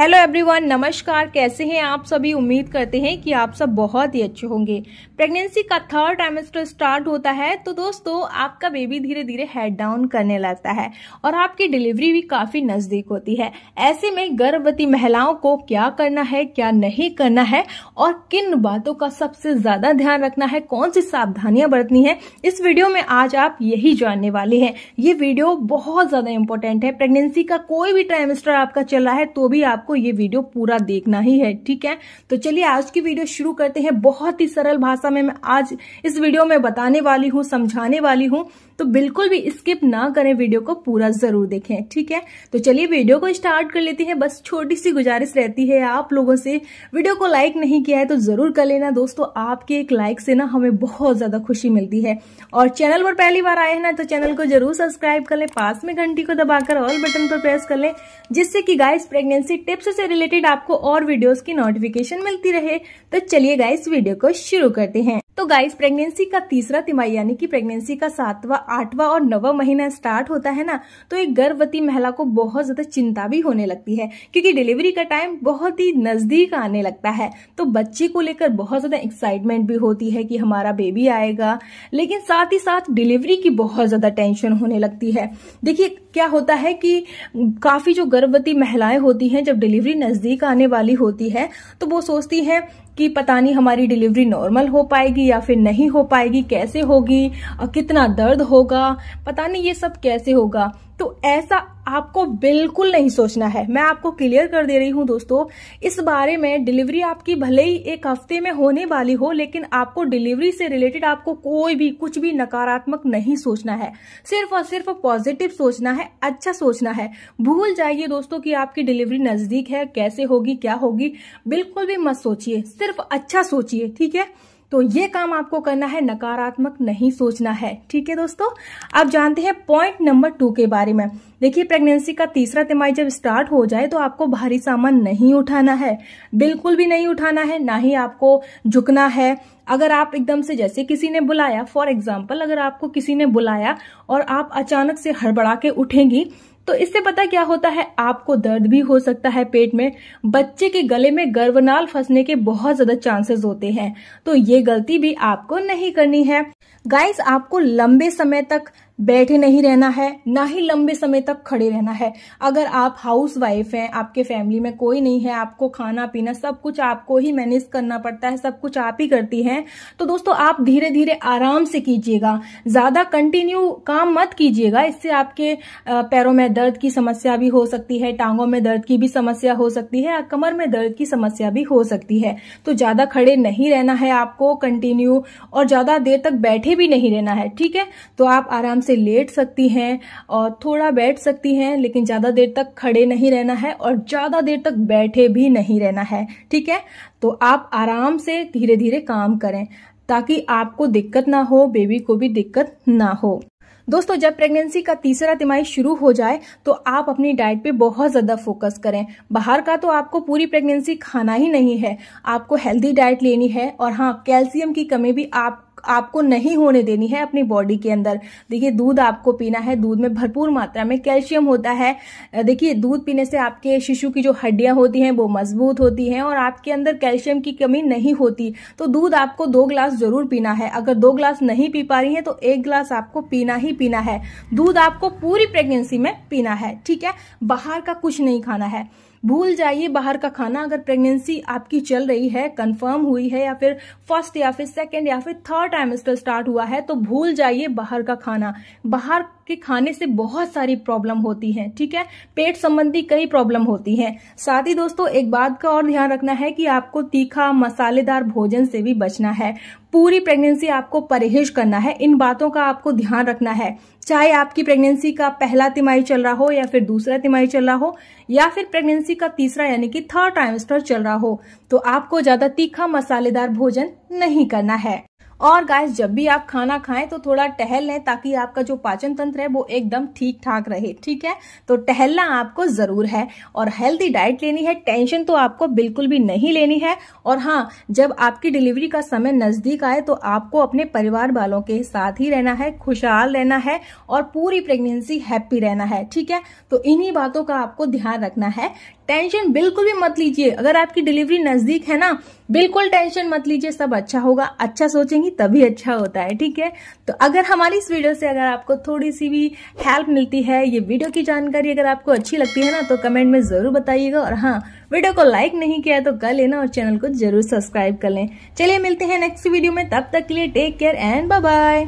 hello everyone नमस्कार कैसे हैं आप सभी उम्मीद करते हैं कि आप सब बहुत ही अच्छे होंगे प्रेगनेंसी का थर्ड ट्राइमेस्टर स्टार्ट होता है तो दोस्तों आपका बेबी धीरे धीरे हेड डाउन करने लगता है और आपकी डिलीवरी भी काफी नजदीक होती है ऐसे में गर्भवती महिलाओं को क्या करना है क्या नहीं करना है और किन बातों का सबसे ज्यादा ध्यान रखना है कौन सी सावधानियां बरतनी है इस वीडियो में आज आप यही जानने वाले हैं ये वीडियो बहुत ज्यादा इंपॉर्टेंट है प्रेगनेंसी का कोई भी ट्राइमेस्टर आपका चल रहा है तो भी आप आपको ये वीडियो पूरा देखना ही है ठीक है तो चलिए आज की वीडियो शुरू करते हैं बहुत ही सरल भाषा में मैं आज इस वीडियो में बताने वाली हूँ समझाने वाली हूँ तो बिल्कुल भी स्किप ना करें वीडियो को पूरा जरूर देखें ठीक है तो चलिए वीडियो को स्टार्ट कर लेते हैं बस छोटी सी गुजारिश रहती है आप लोगों से वीडियो को लाइक नहीं किया है तो जरूर कर लेना दोस्तों आपके एक लाइक से ना हमें बहुत ज्यादा खुशी मिलती है और चैनल पर पहली बार आए हैं ना तो चैनल को जरूर सब्सक्राइब कर लें पास में घंटी को दबाकर ऑल बटन पर प्रेस कर लें जिससे कि गाइस प्रेगनेंसी टिप्स से रिलेटेड आपको और वीडियोस की नोटिफिकेशन मिलती रहे तो चलिए गाइस वीडियो को शुरू करते हैं तो गाइस प्रेगनेंसी का तीसरा तिमाही यानी कि प्रेगनेंसी का सातवां आठवां और नवा महीना स्टार्ट होता है ना तो एक गर्भवती महिला को बहुत ज्यादा चिंता भी होने लगती है क्योंकि डिलीवरी का टाइम बहुत ही नजदीक आने लगता है तो बच्चे को लेकर बहुत ज्यादा एक्साइटमेंट भी होती है कि हमारा बेबी आएगा लेकिन साथ ही साथ डिलीवरी की बहुत ज्यादा टेंशन होने लगती है देखिए क्या होता है कि काफी जो गर्भवती महिलाएं होती हैं जब डिलीवरी नजदीक आने वाली होती है तो वो सोचती है कि पता नहीं हमारी डिलीवरी नॉर्मल हो पाएगी या फिर नहीं हो पाएगी कैसे होगी कितना दर्द होगा पता नहीं ये सब कैसे होगा तो ऐसा आपको बिल्कुल नहीं सोचना है मैं आपको क्लियर कर दे रही हूँ दोस्तों इस बारे में डिलीवरी आपकी भले ही एक हफ्ते में होने वाली हो लेकिन आपको डिलीवरी से रिलेटेड आपको कोई भी कुछ भी नकारात्मक नहीं सोचना है सिर्फ और सिर्फ पॉजिटिव सोचना है अच्छा सोचना है भूल जाइए दोस्तों कि आपकी डिलीवरी नजदीक है कैसे होगी क्या होगी बिल्कुल भी मत सोचिए सिर्फ अच्छा सोचिए ठीक है तो ये काम आपको करना है नकारात्मक नहीं सोचना है ठीक है दोस्तों अब जानते हैं पॉइंट नंबर टू के बारे में देखिए प्रेगनेंसी का तीसरा तिमाही जब स्टार्ट हो जाए तो आपको भारी सामान नहीं उठाना है बिल्कुल भी नहीं उठाना है ना ही आपको झुकना है अगर आप एकदम से जैसे किसी ने बुलाया फॉर एग्जाम्पल अगर आपको किसी ने बुलाया और आप अचानक से हड़बड़ा के उठेंगी तो इससे पता क्या होता है आपको दर्द भी हो सकता है पेट में बच्चे के गले में गर्भनाल फंसने के बहुत ज्यादा चांसेस होते हैं तो ये गलती भी आपको नहीं करनी है गाइस आपको लंबे समय तक बैठे नहीं रहना है ना ही लंबे समय तक खड़े रहना है अगर आप हाउस वाइफ हैं आपके फैमिली में कोई नहीं है आपको खाना पीना सब कुछ आपको ही मैनेज करना पड़ता है सब कुछ आप ही करती हैं तो दोस्तों आप धीरे धीरे आराम से कीजिएगा ज़्यादा कंटिन्यू काम मत कीजिएगा इससे आपके पैरों में दर्द की समस्या भी हो सकती है टांगों में दर्द की भी समस्या हो सकती है कमर में दर्द की समस्या भी हो सकती है तो ज़्यादा खड़े नहीं रहना है आपको कंटिन्यू और ज़्यादा देर तक बैठे भी नहीं रहना है ठीक है तो आप आराम से लेट सकती हैं और थोड़ा बैठ सकती हैं लेकिन ज़्यादा देर तक खड़े नहीं रहना है और ज़्यादा देर तक बैठे भी नहीं रहना है ठीक है तो आप आराम से धीरे धीरे काम करें ताकि आपको दिक्कत ना हो बेबी को भी दिक्कत ना हो दोस्तों जब प्रेगनेंसी का तीसरा तिमाही शुरू हो जाए तो आप अपनी डाइट पे बहुत ज़्यादा फोकस करें बाहर का तो आपको पूरी प्रेगनेंसी खाना ही नहीं है आपको हेल्दी डाइट लेनी है और हाँ कैल्शियम की कमी भी आप आपको नहीं होने देनी है अपनी बॉडी के अंदर देखिए दूध आपको पीना है दूध में भरपूर मात्रा में कैल्शियम होता है देखिए दूध पीने से आपके शिशु की जो हड्डियां होती हैं वो मजबूत होती हैं और आपके अंदर कैल्शियम की कमी नहीं होती तो दूध आपको दो ग्लास जरूर पीना है अगर दो ग्लास नहीं पी पा रही है तो एक ग्लास आपको पीना ही पीना है दूध आपको पूरी प्रेगनेंसी में पीना है ठीक है बाहर का कुछ नहीं खाना है भूल जाइए बाहर का खाना अगर प्रेगनेंसी आपकी चल रही है कंफर्म हुई है या फिर फर्स्ट या फिर सेकेंड या फिर थर्ड ट्राइमेस्टर स्टार्ट हुआ है तो भूल जाइए बाहर का खाना बाहर के खाने से बहुत सारी प्रॉब्लम होती है ठीक है पेट संबंधी कई प्रॉब्लम होती है साथ ही दोस्तों एक बात का और ध्यान रखना है कि आपको तीखा मसालेदार भोजन से भी बचना है पूरी प्रेगनेंसी आपको परहेज करना है इन बातों का आपको ध्यान रखना है चाहे आपकी प्रेगनेंसी का पहला तिमाही चल रहा हो या फिर दूसरा तिमाही चल रहा हो या फिर प्रेगनेंसी का तीसरा यानी कि थर्ड ट्राइमेस्टर चल रहा हो तो आपको ज्यादा तीखा मसालेदार भोजन नहीं करना है और गाइस जब भी आप खाना खाएं तो थोड़ा टहल लें ताकि आपका जो पाचन तंत्र है वो एकदम ठीक ठाक रहे ठीक है तो टहलना आपको जरूर है और हेल्दी डाइट लेनी है टेंशन तो आपको बिल्कुल भी नहीं लेनी है और हाँ जब आपकी डिलीवरी का समय नजदीक आए तो आपको अपने परिवार वालों के साथ ही रहना है खुशहाल रहना है और पूरी प्रेगनेंसी हैप्पी रहना है ठीक है तो इन्हीं बातों का आपको ध्यान रखना है टेंशन बिल्कुल भी मत लीजिए अगर आपकी डिलीवरी नजदीक है ना बिल्कुल टेंशन मत लीजिए सब अच्छा होगा अच्छा सोचेंगी तभी अच्छा होता है ठीक है तो अगर हमारी इस वीडियो से अगर आपको थोड़ी सी भी हेल्प मिलती है ये वीडियो की जानकारी अगर आपको अच्छी लगती है ना तो कमेंट में जरूर बताइएगा और हाँ वीडियो को लाइक नहीं किया तो कर लेना और चैनल को जरूर सब्सक्राइब कर लें चलिए मिलते हैं नेक्स्ट वीडियो में तब तक के लिए टेक केयर एंड बाय